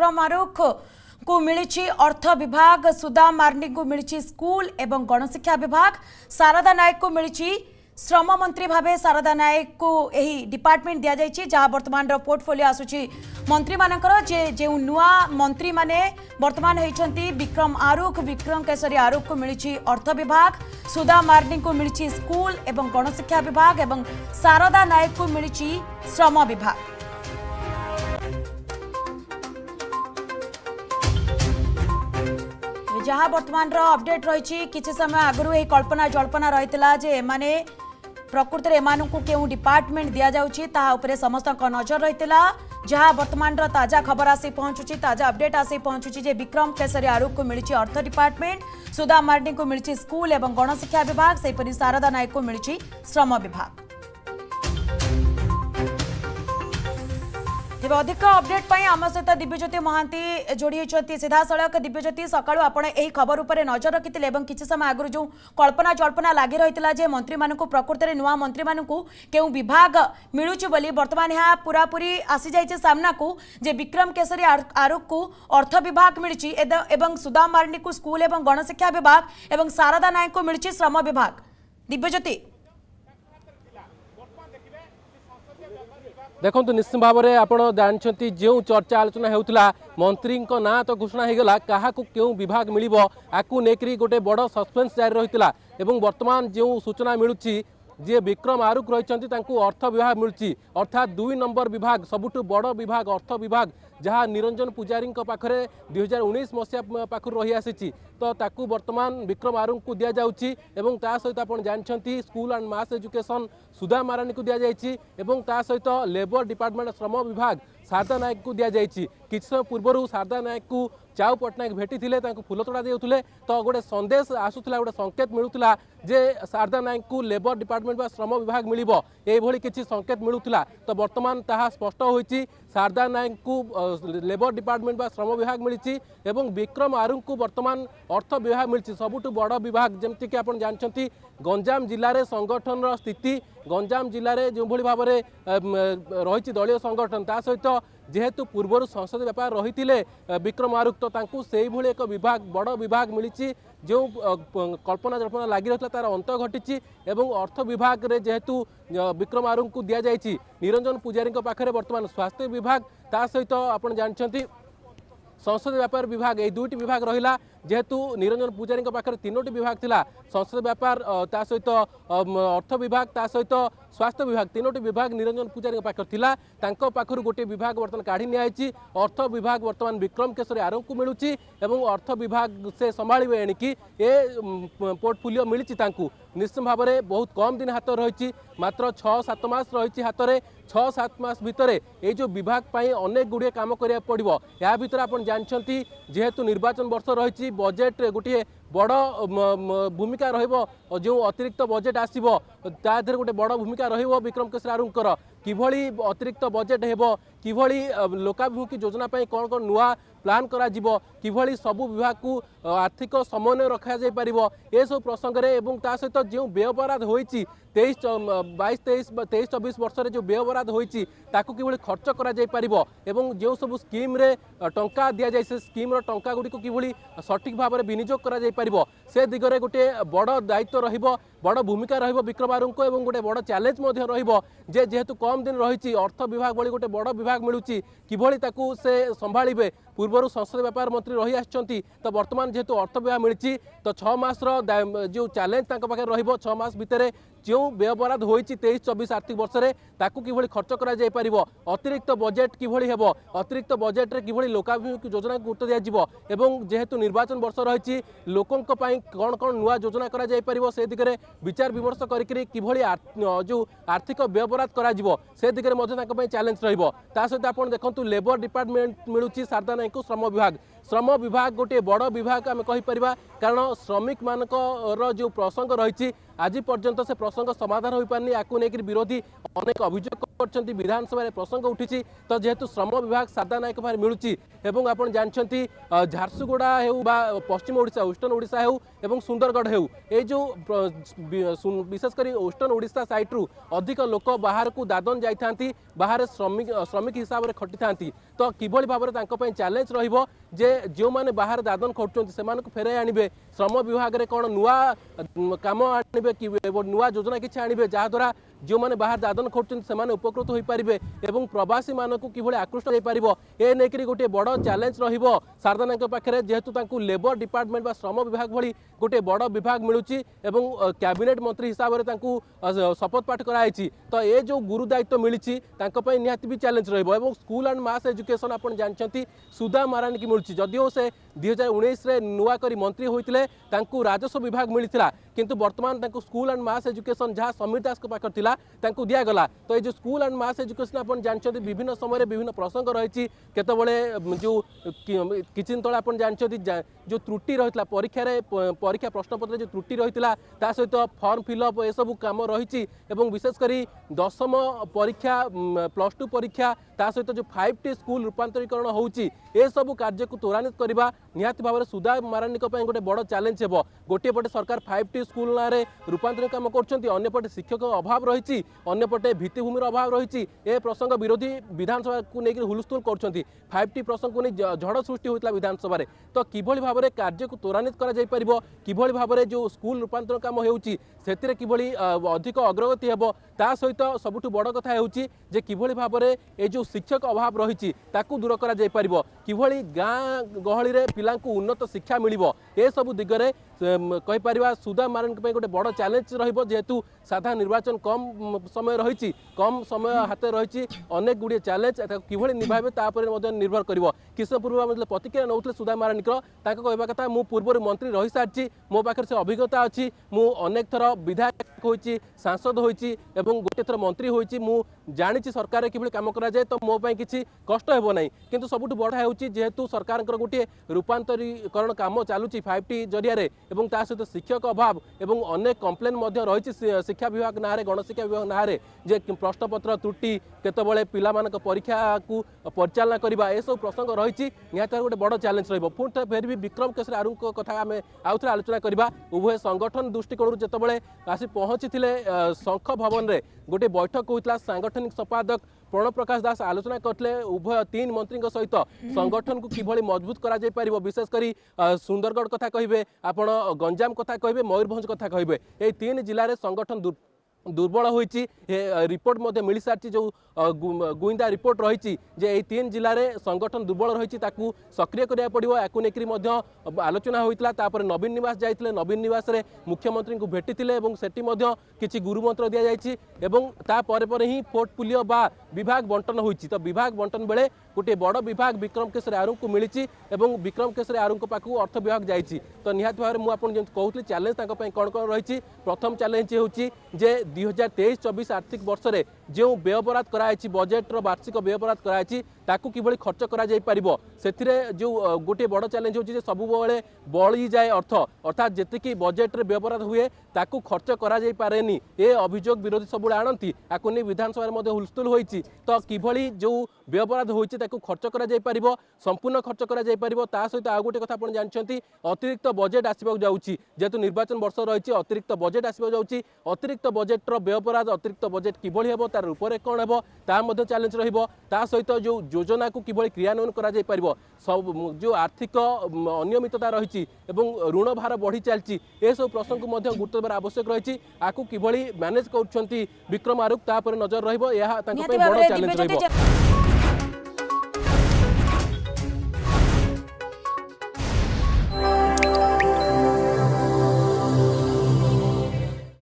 विक्रमारुख को मिली अर्थ विभाग सुदा मार्नी को मिली स्कूल एवं गणशिक्षा विभाग शारदा नायक को मिली श्रम मंत्री भाव शारदा नायक को यही डिपार्टमेंट दि जाइए जहाँ बर्तमान पोर्टफोलियो आसूची मंत्री मान जे जो नुआ मंत्री मैंने बर्तमान होती विक्रम आरुख विक्रम केशरी आरुख को मिली अर्थ विभाग सुधा मार्डी को मिली स्कूल एवं गणशिक्षा विभाग एवं शारदा नायक को मिली श्रम विभाग ᱡᱟᱦᱟᱸ ᱵᱟᱨᱛᱢᱟᱱ ᱨᱟ ᱟᱯᱰᱮᱴ ᱨᱚᱦᱤᱪᱤ ᱠᱤᱪᱷᱩ ᱥᱚᱢᱚᱭ ᱟᱜᱨᱩ ᱮ ᱠᱟલ્પᱱᱟ ᱡᱚᱞᱯᱱᱟ ᱨᱚᱦᱤᱛᱞᱟ ᱡᱮ ᱮᱢᱟᱱᱮ ᱯᱨᱚᱠᱨᱩᱛᱨᱮ ᱮᱢᱟᱱᱩᱠᱚ ᱠᱮᱣ ᱰᱤᱯᱟᱴᱢᱮᱱᱴ ᱫᱮᱭᱟ ᱡᱟᱣᱩᱪᱤ ᱛᱟᱦᱟ ᱩᱯᱨᱮ ᱥᱚᱢᱥᱛᱚ ᱠᱚ ᱱᱚᱡᱚᱨ ᱨᱚᱦᱤᱛᱞᱟ ᱡᱟᱦᱟᱸ ᱵᱟᱨᱛᱢᱟᱱ ᱨᱟ ᱛᱟᱡᱟ ᱠᱷᱚᱵᱚᱨ ᱟᱥᱮ ᱯᱚᱦᱬᱩᱪᱤ ᱛᱟᱡᱟ ᱟᱯᱰᱮᱴ ᱟᱥᱮ ᱯᱚᱦᱬᱩᱪᱤ ᱡᱮ ᱵᱤᱠᱨᱚᱢ ᱠᱮᱥᱟᱨᱤ ᱟᱨᱚᱠᱚ ᱢᱤ ତେବେ ଅଧିକ ଅପଡେଟ୍ ପାଇଁ ଆମ ସହିତ ଦିବ୍ୟଜ୍ୟୋତି ମହାନ୍ତି ଯୋଡ଼ି ହୋଇଛନ୍ତି ସିଧାସଳଖ ଦିବ୍ୟଜ୍ୟୋତି ସକାଳୁ ଆପଣ ଏହି ଖବର ଉପରେ ନଜର ରଖିଥିଲେ ଏବଂ କିଛି ସମୟ ଆଗରୁ ଯେଉଁ କଳ୍ପନା ଜଳ୍ପନା ଲାଗି ରହିଥିଲା ଯେ ମନ୍ତ୍ରୀମାନଙ୍କୁ ପ୍ରକୃତରେ ନୂଆ ମନ୍ତ୍ରୀମାନଙ୍କୁ କେଉଁ ବିଭାଗ ମିଳୁଛି ବୋଲି ବର୍ତ୍ତମାନ ଏହା ପୁରାପୁରି ଆସିଯାଇଛି ସାମ୍ନାକୁ ଯେ ବିକ୍ରମ କେଶରୀ ଆରୁଖକୁ ଅର୍ଥ ବିଭାଗ ମିଳିଛି ଏବଂ ସୁଦାମ ମାର୍ଣ୍ଡିକୁ ସ୍କୁଲ ଏବଂ ଗଣଶିକ୍ଷା ବିଭାଗ ଏବଂ ଶାରଦା ନାୟକଙ୍କୁ ମିଳିଛି ଶ୍ରମ ବିଭାଗ ଦିବ୍ୟଜ୍ୟୋତି ଦେଖନ୍ତୁ ନିଶ୍ଚିତ ଭାବରେ ଆପଣ ଜାଣିଛନ୍ତି ଯେଉଁ ଚର୍ଚ୍ଚା ଆଲୋଚନା ହେଉଥିଲା ମନ୍ତ୍ରୀଙ୍କ ନାଁ ତ ଘୋଷଣା ହୋଇଗଲା କାହାକୁ କେଉଁ ବିଭାଗ ମିଳିବ ଆକୁ ନେଇକରି ଗୋଟେ ବଡ଼ ସସ୍ପେନ୍ସ ଜାରି ରହିଥିଲା ଏବଂ ବର୍ତ୍ତମାନ ଯେଉଁ ସୂଚନା ମିଳୁଛି जी विक्रम आरुक रही अर्थ विभाग मिली अर्थात दुई नंबर विभाग सबुठ बड़ विभाग अर्थ विभाग जहाँ निरंजन पूजारी पाखे दुई हजार उन्नीस मसीहा रही आसी तो ताकू वर्तमान विक्रम आरुं को दि जाऊँगी सहित जाऊँ जानते स्कूल आंड मस एजुकेशन सुधा महाराणी को दि जाइए लेबर डिपार्टमेंट श्रम विभाग शारदा नायक को दि जाए किसी समय पूर्व शारदा नायक को चाउ पट्टनायक भेटी फूल तोड़ा देते तो गोटे सन्देश आसूला गोटे संकेत मिलूला जे शारदा नायक को लेबर डिपार्टमेंट बा श्रम विभाग मिली ये किसी संकेत मिलूला तो बर्तमान ता स्पष्ट हो शारदा नायक को लेबर डिपार्टमेंट बा श्रम विभाग मिली और विक्रम आरु को बर्तमान अर्थ विभाग मिली सबुठ बड़ विभाग जमीक आप जानते गंजाम जिले संगठन रिति गंजाम जिले जो भाव में रही दलय संगठन ता सहित যেহেতু পূর্বর সংসদীয় ব্যাপার রহিলে বিক্রম আরুক্ত তাঁকু সেইভাবে এক বিভাগ বড় বিভাগ মিছে যে কল্পনা জল্পনা লাগি রয়েছে তার অন্ত ঘটিছে এবং অর্থ বিভাগে যেহেতু বিক্রম আরুঙ্কু দিয়া যাই নিরঞ্জন পূজারী পাখে বর্তমান স্বাস্থ্য বিভাগ তা সহিত আপনার জাঁচান সংসদীয় ব্যাপার বিভাগ এই দুইটি বিভাগ রহিলা जेहेतु निरंजन पूजारी पाखे तीनो विभाग था संसद व्यापार सहित अर्थ विभाग सहित स्वास्थ्य विभाग तीनो विभाग निरंजन पूजारी पाखे थी गोटे विभाग बर्तमान काढ़ी नि अर्थ विभाग बर्तमान विक्रम केशर आर को मिलू अर्थ विभाग से संभावे एणिक ए पोर्टफोलियो मिली निश्चित भाव में बहुत कम दिन हाथ रही मात्र छत मस रही हाथ में छत मस भितर ये जो विभाग अनेक गुड़े काम करा पड़ा या आप जानते जेहेतु निर्वाचन वर्ष रही ଏହି ବଜେଟ୍ରେ ଗୋଟିଏ ବଡ଼ ଭୂମିକା ରହିବ ଯେଉଁ ଅତିରିକ୍ତ ବଜେଟ୍ ଆସିବ ତା ଦେହରେ ଗୋଟେ ବଡ଼ ଭୂମିକା ରହିବ ବିକ୍ରମ କେଶରୀ ଆରୁଙ୍କର କିଭଳି ଅତିରିକ୍ତ ବଜେଟ୍ ହେବ କିଭଳି ଲୋକାଭିମୁଖୀ ଯୋଜନା ପାଇଁ କ'ଣ କ'ଣ ନୂଆ ପ୍ଲାନ୍ କରାଯିବ କିଭଳି ସବୁ ବିଭାଗକୁ ଆର୍ଥିକ ସମନ୍ୱୟ ରଖାଯାଇପାରିବ ଏସବୁ ପ୍ରସଙ୍ଗରେ ଏବଂ ତା ସହିତ ଯେଉଁ ବ୍ୟୟପରାଧ ହୋଇଛି ତେଇଶ ବାଇଶ ତେଇଶ ତେଇଶ ଚବିଶ ବର୍ଷରେ ଯେଉଁ ବ୍ୟୟପରାଧ ହୋଇଛି ତାକୁ କିଭଳି ଖର୍ଚ୍ଚ କରାଯାଇପାରିବ ଏବଂ ଯେଉଁ ସବୁ ସ୍କିମ୍ରେ ଟଙ୍କା ଦିଆଯାଏ ସେ ସ୍କିମ୍ର ଟଙ୍କାଗୁଡ଼ିକୁ କିଭଳି ସଠିକ୍ ଭାବରେ ବିନିଯୋଗ କରାଯାଇପାରିବ ସେ ଦିଗରେ ଗୋଟିଏ ବଡ଼ ଦାୟିତ୍ୱ ରହିବ ବଡ଼ ଭୂମିକା ରହିବ ବିକ୍ରମାରୁଙ୍କୁ ଏବଂ ଗୋଟେ ବଡ଼ ଚ୍ୟାଲେଞ୍ଜ ମଧ୍ୟ ରହିବ ଯେ ଯେହେତୁ କମ୍ ଦିନ ରହିଛି ଅର୍ଥ ବିଭାଗ ଭଳି ଗୋଟେ ବଡ଼ ବିଭାଗ ମିଳୁଛି କିଭଳି ତାକୁ ସେ ସମ୍ଭାଳିବେ ପୂର୍ବରୁ ସଂସଦୀୟ ବ୍ୟାପାର ମନ୍ତ୍ରୀ ରହି ଆସିଛନ୍ତି ତ ବର୍ତ୍ତମାନ ଯେହେତୁ ଅର୍ଥ ବିଭାଗ ମିଳିଛି ତ ଛଅ ମାସର ଯେଉଁ ଚ୍ୟାଲେଞ୍ଜ ତାଙ୍କ ପାଖରେ ରହିବ ଛଅ ମାସ ଭିତରେ ଯେଉଁ ବ୍ୟୟବରାଦ ହୋଇଛି ତେଇଶ ଚବିଶ ଆର୍ଥିକ ବର୍ଷରେ ତାକୁ କିଭଳି ଖର୍ଚ୍ଚ କରାଯାଇପାରିବ ଅତିରିକ୍ତ ବଜେଟ୍ କିଭଳି ହେବ ଅତିରିକ୍ତ ବଜେଟ୍ରେ କିଭଳି ଲୋକାଭିମୁଖୀ ଯୋଜନାକୁ ଗୁରୁତ୍ୱ ଦିଆଯିବ ଏବଂ ଯେହେତୁ ନିର୍ବାଚନ ବର୍ଷ ରହିଛି ଲୋକଙ୍କ ପାଇଁ କ'ଣ କ'ଣ ନୂଆ ଯୋଜନା କରାଯାଇପାରିବ ସେ ଦିଗରେ ବିଚାର ବିମର୍ଶ କରିକିରି କିଭଳି ଯେଉଁ ଆର୍ଥିକ ବ୍ୟୟବରାଦ କରାଯିବ ସେ ଦିଗରେ ମଧ୍ୟ ତାଙ୍କ ପାଇଁ ଚ୍ୟାଲେଞ୍ଜ ରହିବ ତା ସହିତ ଆପଣ ଦେଖନ୍ତୁ ଲେବର ଡିପାର୍ଟମେଣ୍ଟ ମିଳୁଛି ସାରଦା ନାୟକଙ୍କୁ ଶ୍ରମ ବିଭାଗ ଶ୍ରମ ବିଭାଗ ଗୋଟିଏ ବଡ଼ ବିଭାଗ ଆମେ କହିପାରିବା କାରଣ ଶ୍ରମିକମାନଙ୍କର ଯେଉଁ ପ୍ରସଙ୍ଗ ରହିଛି ଆଜି ପର୍ଯ୍ୟନ୍ତ ସେ ପ୍ରସଙ୍ଗ ସମାଧାନ ହୋଇପାରିନି ଆକୁ ନେଇକରି ବିରୋଧୀ ଅନେକ ଅଭିଯୋଗ କରିଛନ୍ତି ବିଧାନସଭାରେ ପ୍ରସଙ୍ଗ ଉଠିଛି ତ ଯେହେତୁ ଶ୍ରମ ବିଭାଗ ସାରଦା ନାୟକ ଭାବରେ ମିଳୁଛି ଏବଂ ଆପଣ ଜାଣିଛନ୍ତି ଝାରସୁଗୁଡ଼ା ହେଉ ବା ପଶ୍ଚିମ ଓଡ଼ିଶା ୱେଷ୍ଟର୍ଣ୍ଣ ଓଡ଼ିଶା ହେଉ ଏବଂ ସୁନ୍ଦରଗଡ଼ ହେଉ ଏଇ ଯେଉଁ ବିଶେଷ କରି ୱେଷ୍ଟର୍ଣ୍ଣ ଓଡ଼ିଶା ସାଇଟ୍ରୁ ଅଧିକ ଲୋକ ବାହାରକୁ ଦାଦନ ଯାଇଥାନ୍ତି ବାହାରେ ଶ୍ରମିକ ଶ୍ରମିକ ହିସାବରେ ଖଟିଥାନ୍ତି ତ କିଭଳି ଭାବରେ ତାଙ୍କ ପାଇଁ ଚ୍ୟାଲେଞ୍ଜ ରହିବ ଯେ ଯେଉଁମାନେ ବାହାରେ ଦାଦନ ଖଟୁଛନ୍ତି ସେମାନଙ୍କୁ ଫେରାଇ ଆଣିବେ ଶ୍ରମ ବିଭାଗରେ କ'ଣ ନୂଆ କାମ ଆଣିବେ କି ନୂଆ ଯୋଜନା କିଛି ଆଣିବେ ଯାହାଦ୍ୱାରା ଯେଉଁମାନେ ବାହାରେ ଦାଦନ ଖଟୁଛନ୍ତି ସେମାନେ ଉପକୃତ ହୋଇପାରିବେ ଏବଂ ପ୍ରବାସୀମାନଙ୍କୁ କିଭଳି ଆକୃଷ୍ଟ ହୋଇପାରିବ ଏ ନେଇକରି ଗୋଟିଏ ବଡ଼ ଚ୍ୟାଲେଞ୍ଜ ରହିବ ଶାରଦାନାଙ୍କ ପାଖରେ ଯେହେତୁ ତାଙ୍କୁ ଲେବର ଡିପାର୍ଟମେଣ୍ଟ ବା ଶ୍ରମ ବିଭାଗ ଭଳି ଗୋଟିଏ ବଡ଼ ବିଭାଗ ମିଳୁଛି ଏବଂ କ୍ୟାବିନେଟ୍ ମନ୍ତ୍ରୀ ହିସାବରେ ତାଙ୍କୁ ଶପଥପାଠ କରାଯାଇଛି ତ ଏ ଯେଉଁ ଗୁରୁ ଦାୟିତ୍ୱ ମିଳିଛି ତାଙ୍କ ପାଇଁ ନିହାତି ବି ଚ୍ୟାଲେଞ୍ଜ ରହିବ ଏବଂ ସ୍କୁଲ ଆଣ୍ଡ ମାସ୍ ଏଜୁକେସନ୍ ଆପଣ ଜାଣିଛନ୍ତି ସୁଦା ମାରାନୀକି ମିଳୁଛି ମିଳୁଛି ଯଦିଓ ସେ ଦୁଇ ହଜାର ଉଣେଇଶରେ ନୂଆ କରି ମନ୍ତ୍ରୀ ହୋଇଥିଲେ ତାଙ୍କୁ ରାଜସ୍ୱ ବିଭାଗ ମିଳିଥିଲା কিন্তু বর্তমান তাঁকু স্কুল আন্ড মাস এজুকেশন যা সমীর দাস পাখে লা তাঁকু দিয়াগলা তো এই যে স্কুল আন্ড মাস এজুকেশন আপনার জাঁচান বিভিন্ন সময় বিভিন্ন প্রসঙ্গ রয়েছে কেতবে যে কিছু দিন তো আপনার জাঁচান যে ত্রুটি রয়েছে পরীক্ষার পরীক্ষা প্রশ্নপত্রে যে ত্রুটি রয়েছে তা সহ ফর্ম ফিল আপ এসব কাম রয়েছে এবং বিশেষ করে দশম পরীক্ষা প্লস টু পরীক্ষা তা সহ যে ফাইভ টি স্কুল রূপান্তরীকরণ হচ্ছে এসব কার্যক ত্বরান্বিত করা নিহতি ভাবে সুদা মারাণী গোটে বড় চ্যালেঞ্জ হব গোটিপটে সরকার ফাইভ টি স্কুল নাঁরে রূপান্তরিত কাম করছেন অন্যপটে শিক্ষক অভাব রয়েছে অন্যপটে ভিত্তিভূমির অভাব রয়েছে এ প্রসঙ্গ বিরোধী বিধানসভাকে নিয়ে হুলস্থুল করছেন ফাইভ টি প্রসঙ্গ নিয়ে ঝড় সৃষ্টি হয়েছিল বিধানসভায় তো কিভাবে ভাবে কার্যকে ত্বরান্বিত করা যাইপার কিভাবে ভাবে যে স্কুল রূপান্তর কাম হচ্ছে সেতিরে কিভাবে অধিক অগ্রগতি হব তা সহিত সবুঠু বড় কথা হচ্ছে যে কিভাবে ভাবে এই যে শিক্ষক অভাব রয়েছে তাকে দূর করা যাইপার কিভাবে গাঁ গহলিরে পিলা উন্নত শিক্ষা মিলব এসবু দিগরে କହିପାରିବା ସୁଦାମାନଙ୍କ ପାଇଁ ଗୋଟେ ବଡ଼ ଚ୍ୟାଲେଞ୍ଜ ରହିବ ଯେହେତୁ ସାଧା ନିର୍ବାଚନ କମ୍ ସମୟ ରହିଛି କମ୍ ସମୟ ହାତରେ ରହିଛି ଅନେକ ଗୁଡ଼ିଏ ଚ୍ୟାଲେଞ୍ଜ ତାକୁ କିଭଳି ନିଭାଇବେ ତା ଉପରେ ମଧ୍ୟ ନିର୍ଭର କରିବ କିଶୋରପୁର ବାବୁ ପ୍ରତିକ୍ରିୟା ନେଉଥିଲେ ସୁଦା ମାରାନିକର ତାଙ୍କ କହିବା କଥା ମୁଁ ପୂର୍ବରୁ ମନ୍ତ୍ରୀ ରହିସାରିଛି ମୋ ପାଖରେ ସେ ଅଭିଜ୍ଞତା ଅଛି ମୁଁ ଅନେକ ଥର ବିଧାୟକ ହୋଇଛି ସାଂସଦ ହୋଇଛି ଏବଂ ଗୋଟିଏ ଥର ମନ୍ତ୍ରୀ ହୋଇଛି ମୁଁ ଜାଣିଛି ସରକାର କିଭଳି କାମ କରାଯାଏ ତ ମୋ ପାଇଁ କିଛି କଷ୍ଟ ହେବ ନାହିଁ କିନ୍ତୁ ସବୁଠୁ ବଡ଼ ହେଉଛି ଯେହେତୁ ସରକାରଙ୍କର ଗୋଟିଏ ରୂପାନ୍ତରୀକରଣ କାମ ଚାଲୁଛି ଫାଇଭ୍ ଟି ଜରିଆରେ ଏବଂ ତା ସହିତ ଶିକ୍ଷକ ଅଭାବ ଏବଂ ଅନେକ କମ୍ପ୍ଲେନ୍ ମଧ୍ୟ ରହିଛି ଶିକ୍ଷା ବିଭାଗ ନାଁରେ ଗଣଶିକ୍ଷା ବିଭାଗ ନାଁରେ ଯେ ପ୍ରଶ୍ନପତ୍ର ତ୍ରୁଟି କେତେବେଳେ ପିଲାମାନଙ୍କ ପରୀକ୍ଷାକୁ ପରିଚାଳନା କରିବା ଏସବୁ ପ୍ରସଙ୍ଗ ରହିଛି ନିହାତି ଗୋଟେ ବଡ଼ ଚ୍ୟାଲେଞ୍ଜ ରହିବ ପୁଣି ଥରେ ଫେରିବି ବିକ୍ରମ କେଶରୀ ଆରୁଙ୍କ କଥା ଆମେ ଆଉଥରେ ଆଲୋଚନା କରିବା ଉଭୟ ସଂଗଠନ ଦୃଷ୍ଟିକୋଣରୁ ଯେତେବେଳେ ଆସି ପହଞ୍ଚିଥିଲେ ଶଙ୍ଖ ଭବନରେ ଗୋଟିଏ ବୈଠକ ହୋଇଥିଲା ସାଙ୍ଗଠନ সাংগঠনিক সম্পাদক প্রণপ্রকাশ দাস আলোচনা করলে উভয় তিন মন্ত্রী সহিত সংগঠনক কিভাবে মজবুত করা যাইপার বিশেষ করে সুন্দরগড় কথা কহবে আপনার গঞ্জাম কথা কহবে ময়ূরভঞ্জ কথা কহবে এই তিন জেলার সংগঠন दुर्बल हो रिपोर्ट मिल सारी जो गुईंदा रिपोर्ट रही तीन जिले में संगठन दुर्बल रही सक्रिय कराया पड़ो या नहीं आलोचना होता तापर नवीन नवास जाते नवीन नवास में मुख्यमंत्री को भेटी से किसी गुरुमंत्र दि जाइए ही फोर्ट पुलियो बा विभाग बंटन हो तो विभाग बंटन बेले गोटे बड़ विभाग विक्रम केशर आरू को मिली और विक्रम केशर आरू पाक अर्थ विभाग जाती तो निहत भाव में मुझे कहूँ चैलेंज तक कौन कौन रही प्रथम चैलेंज हूँ जे দুই হাজার তেইশ চবিশ আর্থিক বর্ষে যে ব্যয়বরাদ করা হয়েছে বজেটর বার্ষিক ব্যয়বরাদ করা হয়েছে তাকে কিভাবে খরচ করা যাইপার সেতিরে যে গোটিয়ে বড় চ্যালেঞ্জ হচ্ছে যে সবুবলে বলি যায় অর্থ অর্থাৎ যেতিকি বজেটরে ব্যবরাদ হুয়ে তাকে খরচ করা যাইপারেনি এ অভিযোগ বিরোধী সবুলে আনতি আকু নিয়ে বিধানসভার মধ্যে হুলস্থুল হয়েছে তো কিভাবে যে ব্যবরাদ হয়েছে তাকে খরচ করা যাইপার সম্পূর্ণ খরচ করা যাইপার তা সহ আউ গোটে কথা আপনার জাঁচান অতিরিক্ত বজেট আসবাক যাচ্ছি যেহেতু নির্বাচন বর্ষ রয়েছে অতিরিক্ত বজেট আসবাক যাচ্ছি অতিরিক্ত বজেট ବଜେଟ୍ର ବ୍ୟୟପରାଦ ଅତିରିକ୍ତ ବଜେଟ୍ କିଭଳି ହେବ ତା'ର ରୂପରେ କ'ଣ ହେବ ତାହା ମଧ୍ୟ ଚ୍ୟାଲେଞ୍ଜ ରହିବ ତା ସହିତ ଯେଉଁ ଯୋଜନାକୁ କିଭଳି କ୍ରିୟାନ୍ୱୟନ କରାଯାଇପାରିବ ସବୁ ଯେଉଁ ଆର୍ଥିକ ଅନିୟମିତତା ରହିଛି ଏବଂ ଋଣ ଭାର ବଢ଼ି ଚାଲିଛି ଏସବୁ ପ୍ରଶ୍ନକୁ ମଧ୍ୟ ଗୁରୁତ୍ୱ ଦେବାର ଆବଶ୍ୟକ ରହିଛି ଆକୁ କିଭଳି ମ୍ୟାନେଜ୍ କରୁଛନ୍ତି ବିକ୍ରମ ଆରୁଖ ତା ଉପରେ ନଜର ରହିବ ଏହା ତାଙ୍କ ପାଇଁ ବଡ଼ ଚ୍ୟାଲେଞ୍ଜ ରହିବ